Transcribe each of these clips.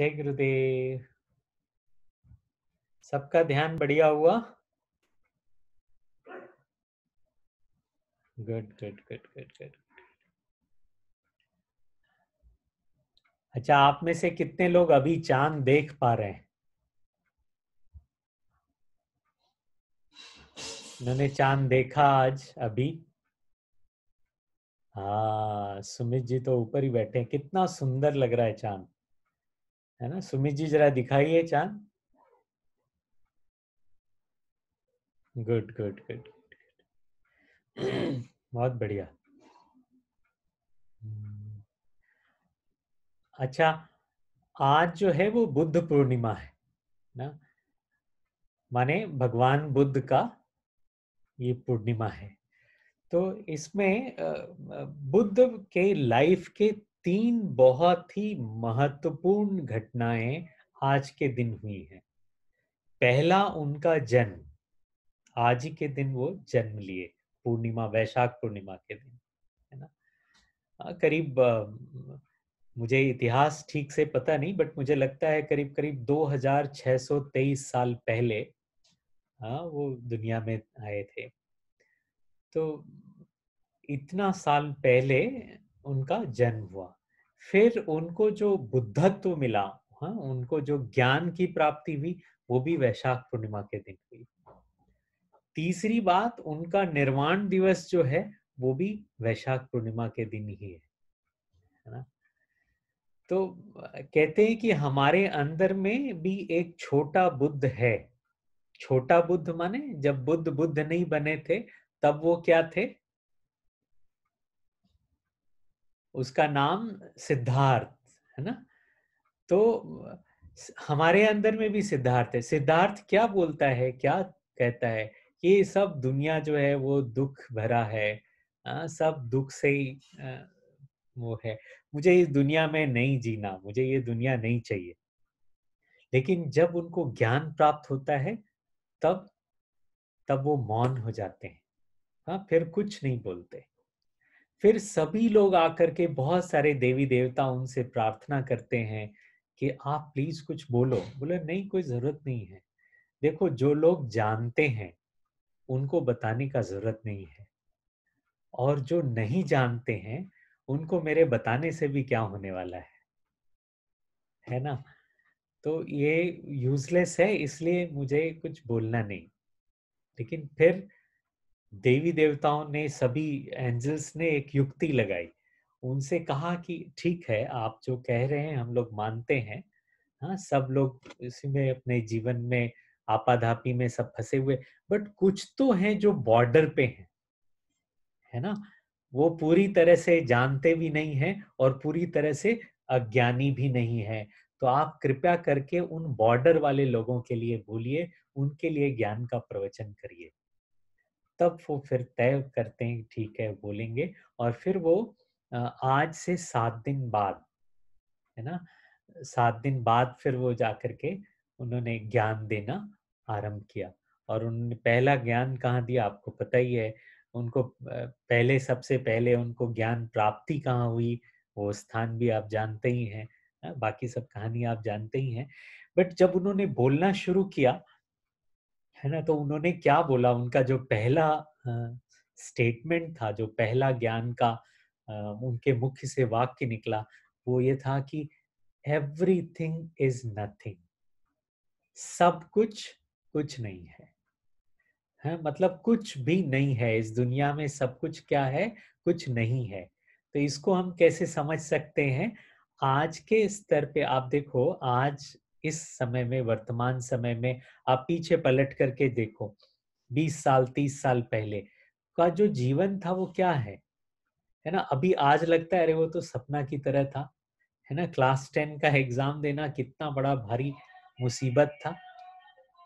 जय गुरुदेव सबका ध्यान बढ़िया हुआ good good good good good अच्छा आप में से कितने लोग अभी चांद देख पा रहे हैं उन्होंने चांद देखा आज अभी हा सुमित जी तो ऊपर ही बैठे हैं कितना सुंदर लग रहा है चांद है ना सुमित जी जरा दिखाइए चांद गुड गुड गुड बहुत बढ़िया हम्म। अच्छा आज जो है वो बुद्ध पूर्णिमा है ना माने भगवान बुद्ध का ये पूर्णिमा है तो इसमें बुद्ध के लाइफ के तीन बहुत ही महत्वपूर्ण घटनाएं आज के दिन हुई हैं पहला उनका जन्म आज के दिन वो जन्म लिए पूर्णिमा वैशाख पूर्णिमा के दिन है ना करीब मुझे इतिहास ठीक से पता नहीं बट मुझे लगता है करीब करीब 2623 साल पहले हाँ वो दुनिया में आए थे तो इतना साल पहले उनका जन्म हुआ फिर उनको जो बुद्धत्व मिला हाँ उनको जो ज्ञान की प्राप्ति हुई वो भी वैशाख पूर्णिमा के दिन हुई तीसरी बात उनका निर्वाण दिवस जो है वो भी वैशाख पूर्णिमा के दिन ही है ना तो कहते हैं कि हमारे अंदर में भी एक छोटा बुद्ध है छोटा बुद्ध माने जब बुद्ध बुद्ध नहीं बने थे तब वो क्या थे उसका नाम सिद्धार्थ है ना तो हमारे अंदर में भी सिद्धार्थ है सिद्धार्थ क्या बोलता है क्या कहता है ये सब दुनिया जो है वो दुख भरा है आ, सब दुख से ही आ, वो है मुझे इस दुनिया में नहीं जीना मुझे ये दुनिया नहीं चाहिए लेकिन जब उनको ज्ञान प्राप्त होता है तब तब वो मौन हो जाते हैं हाँ फिर कुछ नहीं बोलते फिर सभी लोग आकर के बहुत सारे देवी देवता उनसे प्रार्थना करते हैं कि आप प्लीज कुछ बोलो बोले नहीं कोई जरूरत नहीं है देखो जो लोग जानते हैं उनको बताने का जरूरत नहीं है और जो नहीं जानते हैं उनको मेरे बताने से भी क्या होने वाला है है ना तो ये यूजलेस है इसलिए मुझे कुछ बोलना नहीं लेकिन फिर देवी देवताओं ने सभी एंजल्स ने एक युक्ति लगाई उनसे कहा कि ठीक है आप जो कह रहे हैं हम लोग मानते हैं हाँ सब लोग इसी में अपने जीवन में आपाधापी में सब फंसे हुए बट कुछ तो हैं जो बॉर्डर पे हैं है ना वो पूरी तरह से जानते भी नहीं है और पूरी तरह से अज्ञानी भी नहीं है तो आप कृपया करके उन बॉर्डर वाले लोगों के लिए बोलिए उनके लिए ज्ञान का प्रवचन करिए तब वो फिर तय करते हैं ठीक है बोलेंगे और फिर वो आज से सात दिन बाद है ना सात दिन बाद फिर वो जाकर के उन्होंने ज्ञान देना आरंभ किया और उन्होंने पहला ज्ञान कहाँ दिया आपको पता ही है उनको पहले सबसे पहले उनको ज्ञान प्राप्ति कहाँ हुई वो स्थान भी आप जानते ही हैं बाकी सब कहानी आप जानते ही हैं बट जब उन्होंने बोलना शुरू किया है ना तो उन्होंने क्या बोला उनका जो पहला स्टेटमेंट था जो पहला ज्ञान का उनके मुख्य से वाक्य निकला वो ये था कि एवरीथिंग इज नथिंग सब कुछ कुछ नहीं है है मतलब कुछ भी नहीं है इस दुनिया में सब कुछ क्या है कुछ नहीं है तो इसको हम कैसे समझ सकते हैं आज के स्तर पे आप देखो आज इस समय में वर्तमान समय में आप पीछे पलट करके देखो 20 साल 30 साल पहले का जो जीवन था वो क्या है है ना अभी आज लगता है अरे वो तो सपना की तरह था है ना क्लास टेन का एग्जाम देना कितना बड़ा भारी मुसीबत था ना?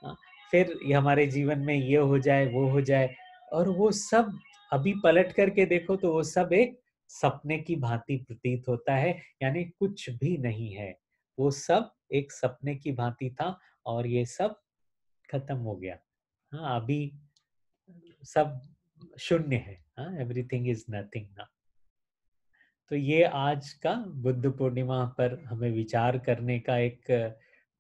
हाँ, फिर ये हमारे जीवन में ये हो जाए वो हो जाए और वो सब अभी पलट करके देखो तो वो सब एक सपने की भांति प्रतीत होता है यानी कुछ भी नहीं है वो सब एक सपने की भांति था और ये सब खत्म हो गया हाँ अभी सब शून्य है हाँ एवरीथिंग इज नथिंग ना तो ये आज का बुद्ध पूर्णिमा पर हमें विचार करने का एक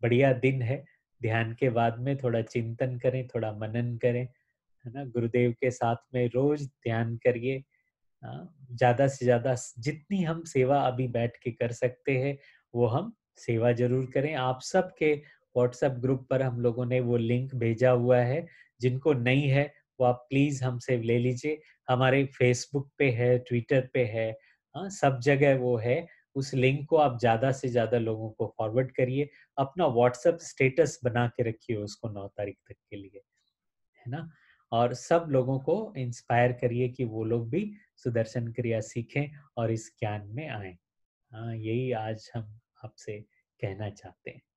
बढ़िया दिन है ध्यान के बाद में थोड़ा चिंतन करें थोड़ा मनन करें है ना गुरुदेव के साथ में रोज ध्यान करिए हाँ, ज्यादा से ज्यादा जितनी हम सेवा अभी बैठ के कर सकते हैं वो हम सेवा जरूर करें आप सबके व्हाट्सएप ग्रुप पर हम लोगों ने वो लिंक भेजा हुआ है जिनको नहीं है वो आप प्लीज हमसे ले लीजिए हमारे फेसबुक पे है ट्विटर पे है हाँ सब जगह वो है उस लिंक को आप ज्यादा से ज्यादा लोगों को फॉरवर्ड करिए अपना व्हाट्सएप स्टेटस बना के रखिए उसको नौ तारीख तक के लिए है ना और सब लोगों को इंस्पायर करिए कि वो लोग भी सुदर्शन क्रिया सीखें और इस ज्ञान में आए हाँ यही आज हम आपसे कहना चाहते हैं